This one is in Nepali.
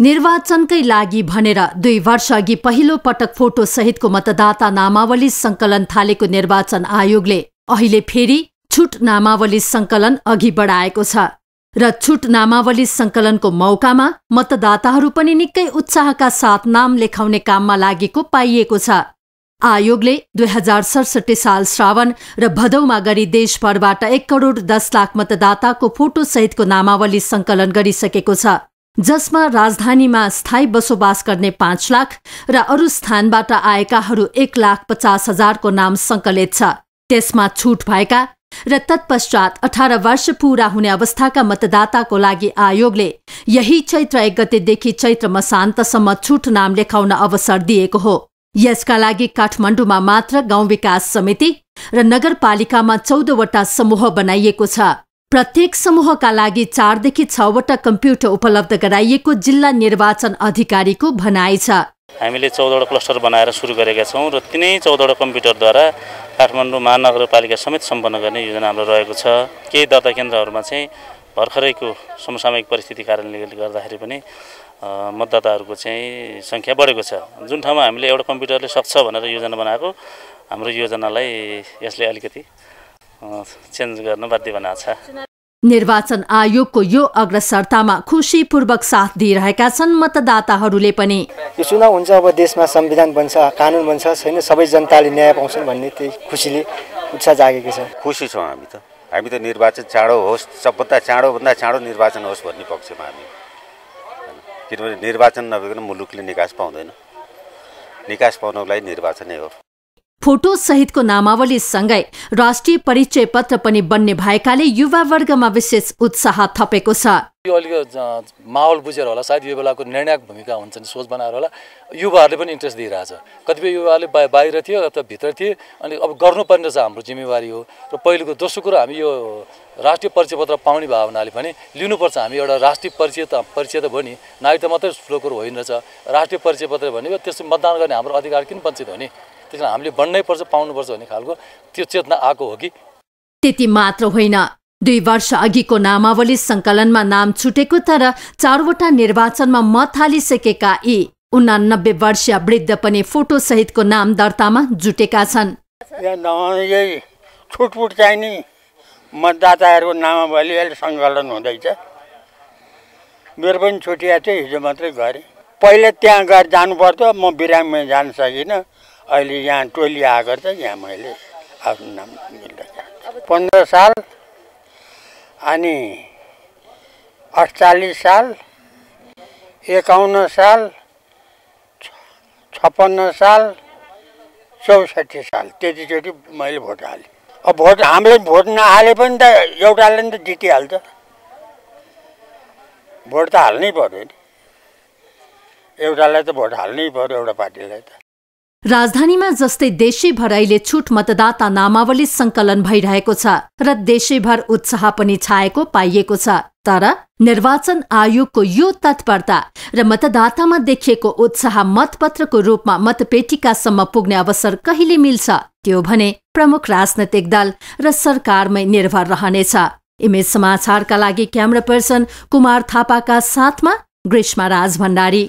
निर्वाचनकै लागि भनेर दुई वर्ष अघि पहिलो पटक फोटो सहितको मतदाता नामावली संकलन थालेको निर्वाचन आयोगले अहिले फेरि छुट नामावली संकलन अघि बढाएको छ र छुट नामावली संकलनको मौकामा मतदाताहरू पनि निकै उत्साहका साथ नाम लेखाउने काममा लागेको पाइएको छ आयोगले दुई हजार सडसठी साल श्रावण र भदौमा गरी देशभरबाट एक करोड दस लाख मतदाताको फोटोसहितको नामावली सङ्कलन गरिसकेको छ जसमा राजधानीमा स्थायी बसोबास गर्ने पाँच लाख र अरू स्थानबाट आएकाहरू एक लाख पचास हजारको नाम सङ्कलित छ त्यसमा छुट भएका र तत्पश्चात अठार वर्ष पूरा हुने अवस्थाका मतदाताको लागि आयोगले यही चैत्र एक गतेदेखि चैत्र मसान्तसम्म छुट नाम लेखाउन अवसर दिएको हो यसका लागि काठमाडौँमा मात्र गाउँ विकास समिति र नगरपालिकामा चौधवटा समूह बनाइएको छ प्रत्येक समूहका लागि चारदेखि छवटा कम्प्युटर उपलब्ध गराइएको जिल्ला निर्वाचन अधिकारीको भनाइ छ हामीले चौधवटा क्लस्टर बनाएर सुरु गरेका छौँ र तिनै चौधवटा कम्प्युटरद्वारा काठमाडौँ महानगरपालिका समेत सम्पन्न गर्ने योजना हाम्रो रहेको छ केही दर्ता केन्द्रहरूमा चाहिँ भर्खरैको समसामयिक परिस्थिति कारणले गर्दाखेरि पनि मतदाताहरूको चाहिँ सङ्ख्या बढेको छ जुन ठाउँमा हामीले एउटा कम्प्युटरले सक्छ भनेर योजना बनाएको हाम्रो योजनालाई यसले अलिकति चेन्ज गर्न बाध्य बनाएको छ निर्वाचन आयोगको यो अग्रसरतामा खुसीपूर्वक साथ दिइरहेका छन् मतदाताहरूले पनि यो चुनाव हुन्छ अब देशमा संविधान बन्छ कानुन बन्छ छैन सबै जनताले न्याय पाउँछन् भन्ने त्यही खुसीले उत्साह जागेको छ खुसी छौँ हामी त हामी त निर्वाचन चाँडो होस् सबभन्दा चाँडोभन्दा चाँडो निर्वाचन होस् भन्ने पक्षमा हामी किनभने निर्वाचन नभइकन मुलुकले निकास पाउँदैन निकास पाउनको लागि निर्वाचनै हो फोटो फोटोसहितको नामावलीसँगै राष्ट्रिय परिचय पत्र पनि बन्ने भएकाले युवावर्गमा विशेष उत्साह थपेको छ यो अलिक माहौल बुझेर होला सायद यो बेलाको निर्णायक भूमिका हुन्छ नि सोच बनाएर होला युवाहरूले पनि इन्ट्रेस्ट दिइरहेछ कतिपय युवाहरूले बाहिर थियो अथवा भित्र थिए अनि अब गर्नुपर्ने रहेछ हाम्रो जिम्मेवारी हो र पहिलेको दोस्रो कुरो हामी यो राष्ट्रिय परिचय पत्र पाउने भावनाले पनि लिनुपर्छ हामी एउटा राष्ट्रिय परिचय त परिचय त भयो नि नागरिकता मात्रै ठुलो कुरो होइन रहेछ राष्ट्रिय परिचय पत्र भनेको त्यसमा मतदान गर्ने हाम्रो अधिकार किन वञ्चित हो नि त्यस कारण हामीले पर्छ पाउनुपर्छ भन्ने खालको त्यो चेतना आएको हो कि त्यति मात्र होइन दुई वर्ष अघिको नामावली सङ्कलनमा नाम छुटेको तर चारवटा निर्वाचनमा मत हालिसकेका यी उनानब्बे वर्षीय वृद्ध पनि फोटो सहितको नाम दर्तामा जुटेका छन् यही छुटफुट चाहिने मतदाताहरूको नामावली अहिले सङ्कलन हुँदैछ मेरो पनि छुटिया थियो हिजो मात्रै गरेँ पहिले त्यहाँ गएर जानु पर्थ्यो म बिरामीमा जान सकिनँ अहिले यहाँ टोली आएको त यहाँ मैले आफ्नो नाम पन्ध्र साल अनि अठचालिस साल एकाउन्न साल छप्पन्न साल चौसठी साल त्यतिचोटि मैले भोट हालेँ अब भोट हामीले भोट नहाले पनि त एउटाले नि त जितिहाल्छ भोट त हाल्नै पऱ्यो नि एउटालाई त भोट हाल्नै पऱ्यो एउटा पार्टीलाई त राजधानीमा जस्तै देशैभर छुट मतदाता नामावली संकलन भइरहेको छ र देशैभर उत्साह पनि छाएको पाइएको छ तर निर्वाचन आयोगको यो तत्परता र मतदातामा देखिएको उत्साह मतपत्रको रूपमा मतपेटिकासम्म पुग्ने अवसर कहिले मिल्छ त्यो भने प्रमुख राजनैतिक दल र सरकारमै निर्भर रहनेछ इमेज समाचारका लागि क्यामरा पर्सन कुमार थापाका साथमा ग्रीष्मा राज भण्डारी